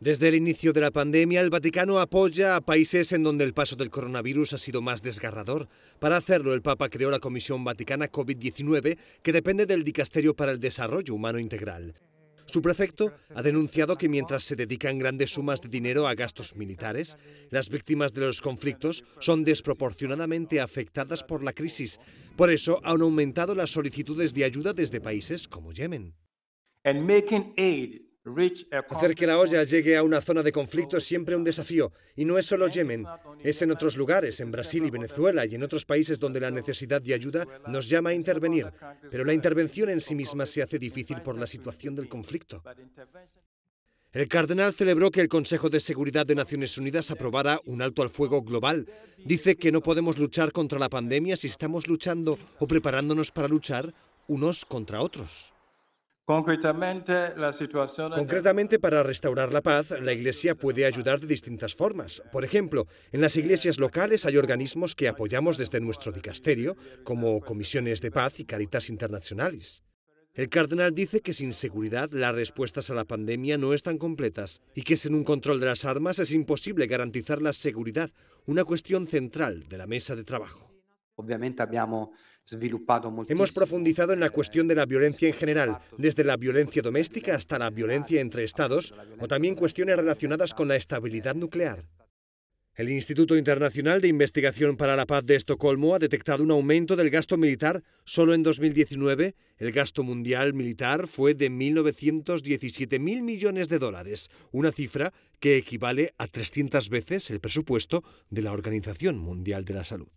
Desde el inicio de la pandemia, el Vaticano apoya a países en donde el paso del coronavirus ha sido más desgarrador. Para hacerlo, el Papa creó la Comisión Vaticana COVID-19, que depende del Dicasterio para el Desarrollo Humano Integral. Su prefecto ha denunciado que mientras se dedican grandes sumas de dinero a gastos militares, las víctimas de los conflictos son desproporcionadamente afectadas por la crisis. Por eso han aumentado las solicitudes de ayuda desde países como Yemen. Hacer que la olla llegue a una zona de conflicto es siempre un desafío, y no es solo Yemen, es en otros lugares, en Brasil y Venezuela y en otros países donde la necesidad de ayuda nos llama a intervenir, pero la intervención en sí misma se hace difícil por la situación del conflicto. El cardenal celebró que el Consejo de Seguridad de Naciones Unidas aprobara un alto al fuego global. Dice que no podemos luchar contra la pandemia si estamos luchando o preparándonos para luchar unos contra otros. Concretamente, para restaurar la paz, la Iglesia puede ayudar de distintas formas. Por ejemplo, en las iglesias locales hay organismos que apoyamos desde nuestro dicasterio, como comisiones de paz y caritas internacionales. El cardenal dice que sin seguridad las respuestas a la pandemia no están completas y que sin un control de las armas es imposible garantizar la seguridad, una cuestión central de la mesa de trabajo. Obviamente Hemos profundizado en la cuestión de la violencia en general, desde la violencia doméstica hasta la violencia entre estados, o también cuestiones relacionadas con la estabilidad nuclear. El Instituto Internacional de Investigación para la Paz de Estocolmo ha detectado un aumento del gasto militar. Solo en 2019, el gasto mundial militar fue de 1.917.000 millones de dólares, una cifra que equivale a 300 veces el presupuesto de la Organización Mundial de la Salud.